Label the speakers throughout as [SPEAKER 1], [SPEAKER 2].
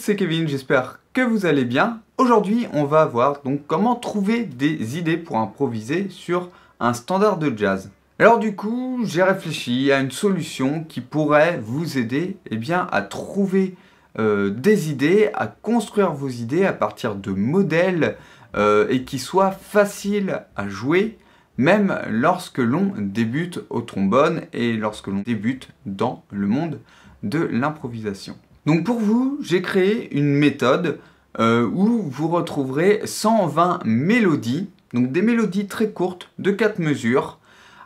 [SPEAKER 1] c'est Kevin, j'espère que vous allez bien. Aujourd'hui, on va voir donc comment trouver des idées pour improviser sur un standard de jazz. Alors du coup, j'ai réfléchi à une solution qui pourrait vous aider eh bien, à trouver euh, des idées, à construire vos idées à partir de modèles euh, et qui soient faciles à jouer, même lorsque l'on débute au trombone et lorsque l'on débute dans le monde de l'improvisation. Donc pour vous, j'ai créé une méthode euh, où vous retrouverez 120 mélodies, donc des mélodies très courtes de 4 mesures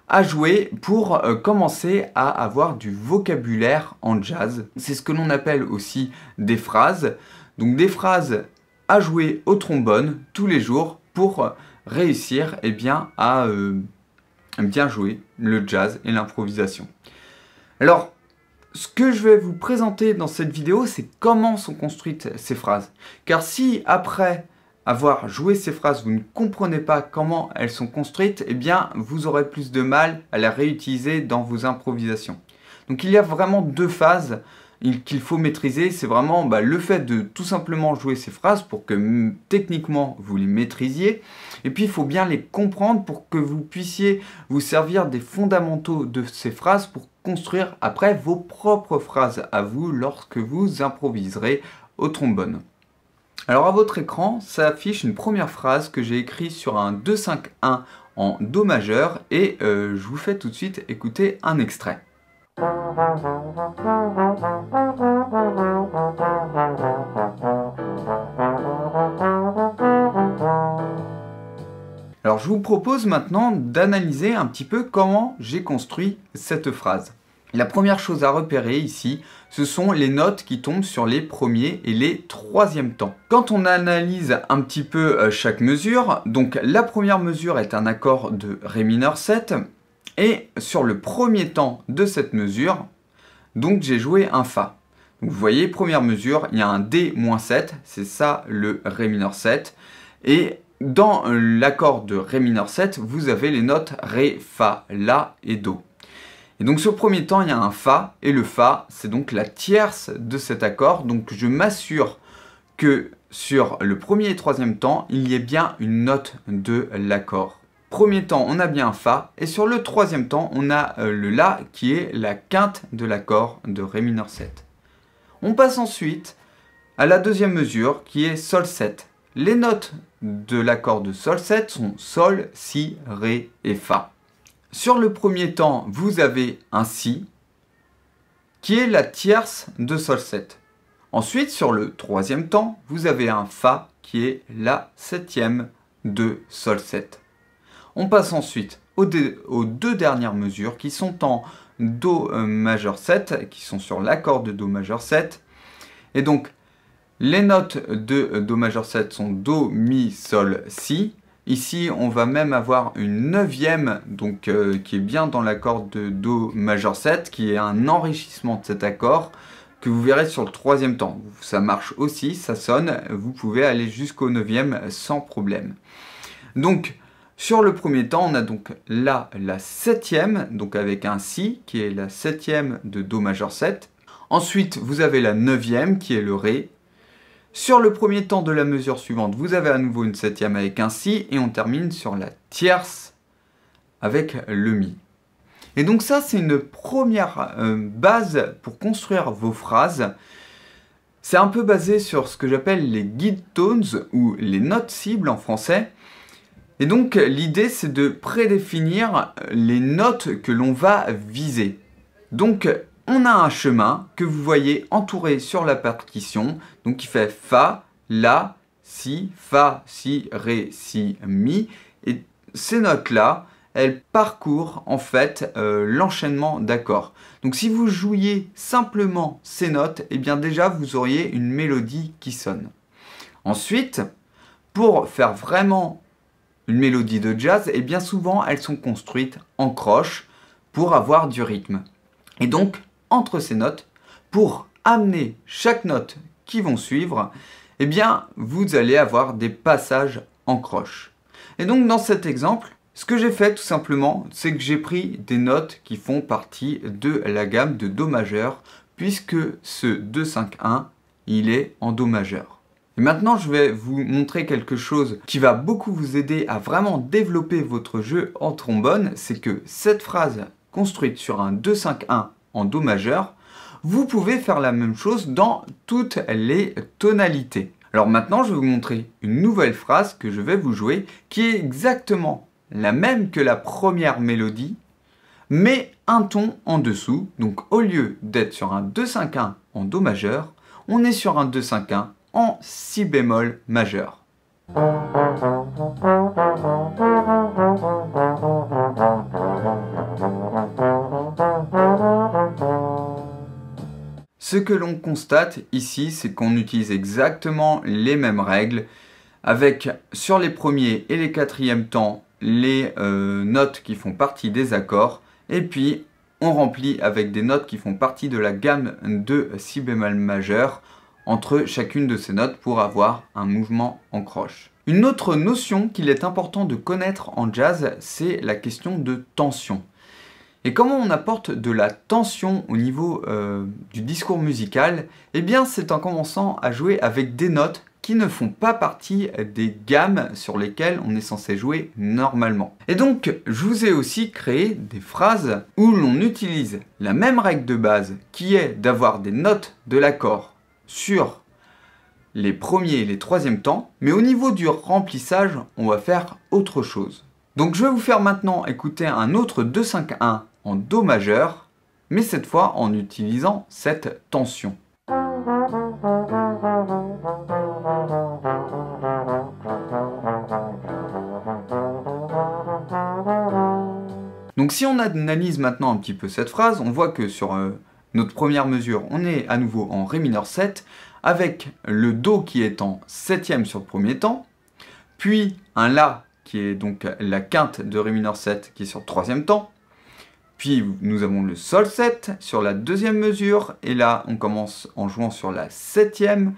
[SPEAKER 1] à jouer pour euh, commencer à avoir du vocabulaire en jazz. C'est ce que l'on appelle aussi des phrases. Donc des phrases à jouer au trombone tous les jours pour euh, réussir et eh bien, à bien jouer le jazz et l'improvisation. Alors, ce que je vais vous présenter dans cette vidéo, c'est comment sont construites ces phrases. Car si après avoir joué ces phrases, vous ne comprenez pas comment elles sont construites, eh bien, vous aurez plus de mal à les réutiliser dans vos improvisations. Donc il y a vraiment deux phases qu'il faut maîtriser, c'est vraiment bah, le fait de tout simplement jouer ces phrases pour que techniquement vous les maîtrisiez. Et puis il faut bien les comprendre pour que vous puissiez vous servir des fondamentaux de ces phrases pour construire après vos propres phrases à vous lorsque vous improviserez au trombone. Alors à votre écran, ça affiche une première phrase que j'ai écrite sur un 2-5-1 en Do majeur et euh, je vous fais tout de suite écouter un extrait. Alors je vous propose maintenant d'analyser un petit peu comment j'ai construit cette phrase. La première chose à repérer ici, ce sont les notes qui tombent sur les premiers et les troisièmes temps. Quand on analyse un petit peu euh, chaque mesure, donc la première mesure est un accord de Ré mineur 7, et sur le premier temps de cette mesure, donc j'ai joué un Fa. vous voyez, première mesure, il y a un D-7, c'est ça le Ré mineur 7. Et dans l'accord de Ré mineur 7, vous avez les notes Ré, Fa, La et Do. Et donc sur le premier temps, il y a un Fa, et le Fa, c'est donc la tierce de cet accord. Donc je m'assure que sur le premier et troisième temps, il y ait bien une note de l'accord premier temps, on a bien un Fa, et sur le troisième temps, on a euh, le La qui est la quinte de l'accord de Ré mineur 7. On passe ensuite à la deuxième mesure qui est Sol 7. Les notes de l'accord de Sol 7 sont Sol, Si, Ré et Fa. Sur le premier temps, vous avez un Si qui est la tierce de Sol 7. Ensuite, sur le troisième temps, vous avez un Fa qui est la septième de Sol 7. On passe ensuite aux, deux dernières mesures qui sont en Do euh, majeur 7, qui sont sur l'accord de Do majeur 7. Et donc, les notes de euh, Do majeur 7 sont Do, Mi, Sol, Si. Ici, on va même avoir une neuvième, donc euh, qui est bien dans l'accord de Do majeur 7, qui est un enrichissement de cet accord que vous verrez sur le troisième temps. Ça marche aussi, ça sonne, vous pouvez aller jusqu'au neuvième sans problème. Donc, sur le premier temps, on a donc là la septième, donc avec un Si, qui est la septième de Do majeur 7. Ensuite, vous avez la neuvième, qui est le Ré. Sur le premier temps de la mesure suivante, vous avez à nouveau une septième avec un Si, et on termine sur la tierce avec le Mi. Et donc ça, c'est une première euh, base pour construire vos phrases. C'est un peu basé sur ce que j'appelle les guide tones, ou les notes cibles en français. Et donc l'idée c'est de prédéfinir euh, les notes que l'on va viser. Donc on a un chemin que vous voyez entouré sur la partition, donc qui fait Fa, La, Si, Fa, Si, Ré, Si, Mi. Et ces notes-là, elles parcourent en fait euh, l'enchaînement d'accords. Donc si vous jouiez simplement ces notes, eh bien déjà vous auriez une mélodie qui sonne. Ensuite, pour faire vraiment une mélodie de jazz, et bien souvent elles sont construites en croche pour avoir du rythme. Et donc, entre ces notes, pour amener chaque note qui vont suivre, et eh bien, vous allez avoir des passages en croche. Et donc, dans cet exemple, ce que j'ai fait tout simplement, c'est que j'ai pris des notes qui font partie de la gamme de Do majeur, puisque ce 2-5-1, il est en Do majeur. Et maintenant, je vais vous montrer quelque chose qui va beaucoup vous aider à vraiment développer votre jeu en trombone. C'est que cette phrase construite sur un 2-5-1 en Do majeur, vous pouvez faire la même chose dans toutes les tonalités. Alors maintenant, je vais vous montrer une nouvelle phrase que je vais vous jouer qui est exactement la même que la première mélodie, mais un ton en dessous. Donc au lieu d'être sur un 2-5-1 en Do majeur, on est sur un 2-5-1 en si bémol majeur. Ce que l'on constate ici, c'est qu'on utilise exactement les mêmes règles, avec sur les premiers et les quatrièmes temps les euh, notes qui font partie des accords, et puis on remplit avec des notes qui font partie de la gamme de si bémol majeur entre chacune de ces notes pour avoir un mouvement en croche. Une autre notion qu'il est important de connaître en jazz, c'est la question de tension. Et comment on apporte de la tension au niveau euh, du discours musical Eh bien, c'est en commençant à jouer avec des notes qui ne font pas partie des gammes sur lesquelles on est censé jouer normalement. Et donc, je vous ai aussi créé des phrases où l'on utilise la même règle de base qui est d'avoir des notes de l'accord sur les premiers et les troisièmes temps, mais au niveau du remplissage, on va faire autre chose. Donc je vais vous faire maintenant écouter un autre 2-5-1 en Do majeur, mais cette fois en utilisant cette tension. Donc si on analyse maintenant un petit peu cette phrase, on voit que sur euh, notre première mesure, on est à nouveau en Ré mineur 7, avec le Do qui est en septième sur le premier temps, puis un La qui est donc la quinte de Ré mineur 7 qui est sur le troisième temps, puis nous avons le Sol 7 sur la deuxième mesure, et là on commence en jouant sur la septième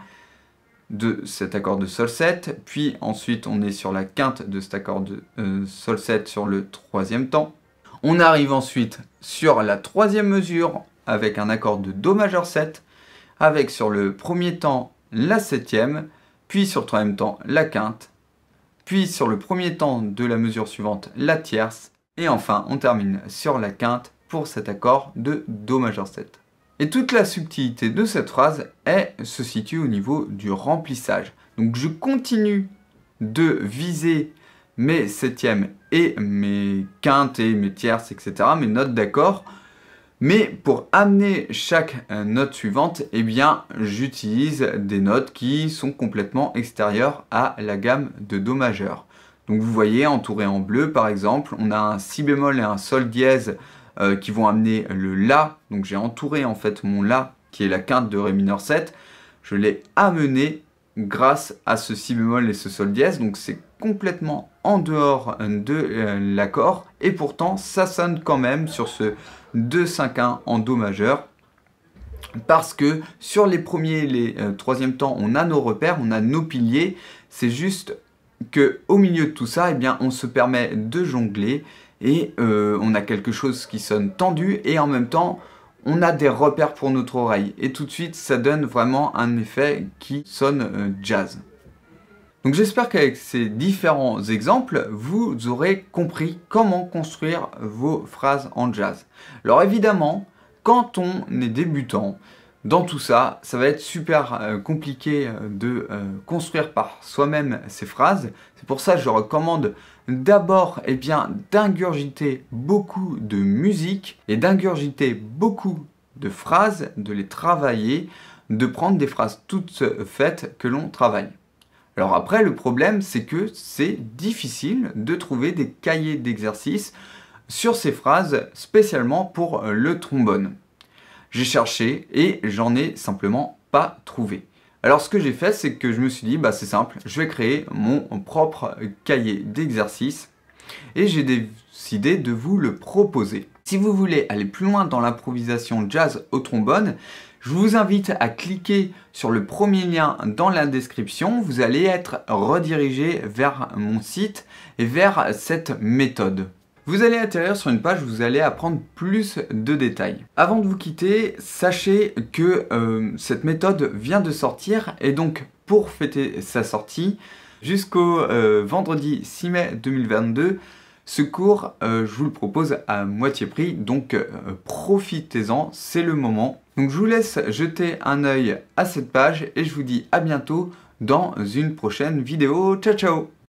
[SPEAKER 1] de cet accord de Sol 7, puis ensuite on est sur la quinte de cet accord de euh, Sol 7 sur le troisième temps. On arrive ensuite sur la troisième mesure avec un accord de Do majeur 7, avec sur le premier temps la septième, puis sur le troisième temps la quinte, puis sur le premier temps de la mesure suivante la tierce, et enfin on termine sur la quinte pour cet accord de Do majeur 7. Et toute la subtilité de cette phrase se situe au niveau du remplissage. Donc je continue de viser mes septièmes et mes quintes et mes tierces, etc., mes notes d'accord, mais pour amener chaque euh, note suivante, eh bien, j'utilise des notes qui sont complètement extérieures à la gamme de Do majeur. Donc vous voyez, entouré en bleu par exemple, on a un si bémol et un sol dièse euh, qui vont amener le la. Donc j'ai entouré en fait mon la qui est la quinte de ré mineur 7. Je l'ai amené grâce à ce si bémol et ce sol dièse. Donc c'est complètement en dehors euh, de l'accord et pourtant ça sonne quand même sur ce 2-5-1 en Do majeur parce que sur les premiers et les euh, troisièmes temps, on a nos repères, on a nos piliers. C'est juste que au milieu de tout ça, eh bien, on se permet de jongler et euh, on a quelque chose qui sonne tendu et en même temps, on a des repères pour notre oreille. Et tout de suite, ça donne vraiment un effet qui sonne euh, jazz. Donc j'espère qu'avec ces différents exemples, vous aurez compris comment construire vos phrases en jazz. Alors évidemment, quand on est débutant, dans tout ça, ça va être super euh, compliqué euh, de euh, construire par soi-même ces phrases. C'est pour ça que je recommande d'abord et eh bien d'ingurgiter beaucoup de musique et d'ingurgiter beaucoup de phrases, de les travailler, de prendre des phrases toutes faites que l'on travaille. Alors après, le problème, c'est que c'est difficile de trouver des cahiers d'exercices sur ces phrases spécialement pour euh, le trombone. J'ai cherché et j'en ai simplement pas trouvé. Alors ce que j'ai fait, c'est que je me suis dit, bah c'est simple, je vais créer mon propre cahier d'exercices et j'ai décidé de vous le proposer. Si vous voulez aller plus loin dans l'improvisation jazz au trombone, je vous invite à cliquer sur le premier lien dans la description. Vous allez être redirigé vers mon site et vers cette méthode. Vous allez atterrir sur une page où vous allez apprendre plus de détails. Avant de vous quitter, sachez que euh, cette méthode vient de sortir et donc pour fêter sa sortie, jusqu'au euh, vendredi 6 mai 2022, ce cours, euh, je vous le propose à moitié prix, donc euh, profitez-en, c'est le moment. Donc je vous laisse jeter un œil à cette page et je vous dis à bientôt dans une prochaine vidéo. Ciao ciao